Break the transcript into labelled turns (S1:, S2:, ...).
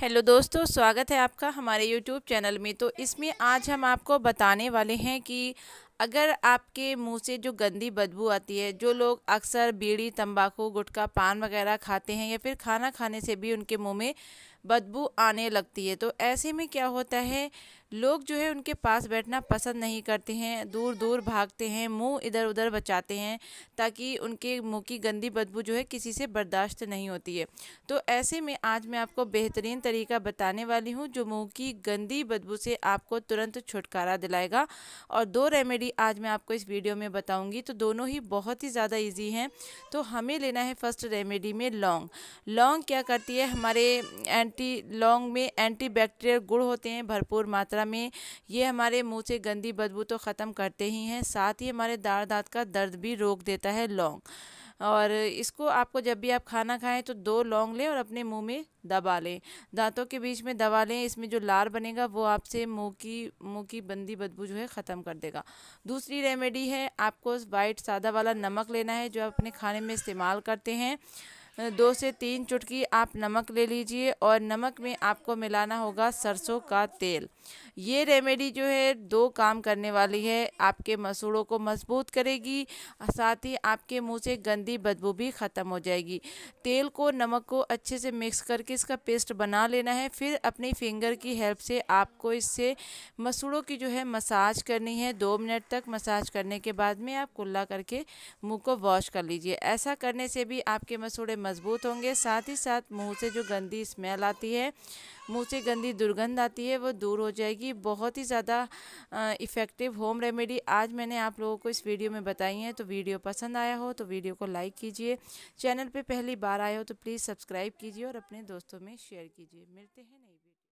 S1: hello दोस्तों स्वागत है आपका हमारे यूट्यूब चैनल में तो इसमें आज हम आपको बताने वाले हैं कि अगर आपके मुंह से जो गंदी बदबू आती है जो लोग अक्सर बीड़ी तंबाकू गुटखा पान वगैरह खाते हैं या फिर खाना खाने से भी उनके मुंह में बदबू आने लगती है तो ऐसे में क्या होता है लोग जो है उनके पास बैठना पसंद नहीं करते हैं दूर दूर भागते हैं मुंह इधर उधर बचाते हैं ताकि उनके मुंह की गंदी बदबू जो है किसी से बर्दाश्त नहीं होती है तो ऐसे में आज मैं आपको बेहतरीन तरीका बताने वाली हूँ जो मुंह की गंदी बदबू से आपको तुरंत छुटकारा दिलाएगा और दो रेमेडी आज मैं आपको इस वीडियो में बताऊँगी तो दोनों ही बहुत ही ज़्यादा ईजी हैं तो हमें लेना है फर्स्ट रेमेडी में लौंग लौंग क्या करती है हमारे एंड एंटी लौंग में एंटी बैक्टीरियल होते हैं भरपूर मात्रा में ये हमारे मुंह से गंदी बदबू तो ख़त्म करते ही हैं साथ ही हमारे दाढ़ दाँत का दर्द भी रोक देता है लौंग और इसको आपको जब भी आप खाना खाएं तो दो लौंग लें और अपने मुंह में दबा लें दांतों के बीच में दबा लें इसमें जो लार बनेगा वो आपसे मुंह की मुंह की बंदी बदबू जो है ख़त्म कर देगा दूसरी रेमेडी है आपको वाइट सादा वाला नमक लेना है जो आप अपने खाने में इस्तेमाल करते हैं दो से तीन चुटकी आप नमक ले लीजिए और नमक में आपको मिलाना होगा सरसों का तेल ये रेमेडी जो है दो काम करने वाली है आपके मसूड़ों को मजबूत करेगी साथ ही आपके मुंह से गंदी बदबू भी ख़त्म हो जाएगी तेल को नमक को अच्छे से मिक्स करके इसका पेस्ट बना लेना है फिर अपनी फिंगर की हेल्प से आपको इससे मसूड़ों की जो है मसाज करनी है दो मिनट तक मसाज करने के बाद में आप कुल्ला करके मुँह को वॉश कर लीजिए ऐसा करने से भी आपके मसूड़े मजबूत होंगे साथ ही साथ मुंह से जो गंदी स्मेल आती है मुंह से गंदी दुर्गंध आती है वो दूर हो जाएगी बहुत ही ज़्यादा इफ़ेक्टिव होम रेमेडी आज मैंने आप लोगों को इस वीडियो में बताई है तो वीडियो पसंद आया हो तो वीडियो को लाइक कीजिए चैनल पर पहली बार आए हो तो प्लीज़ सब्सक्राइब कीजिए और अपने दोस्तों में शेयर कीजिए मिलते हैं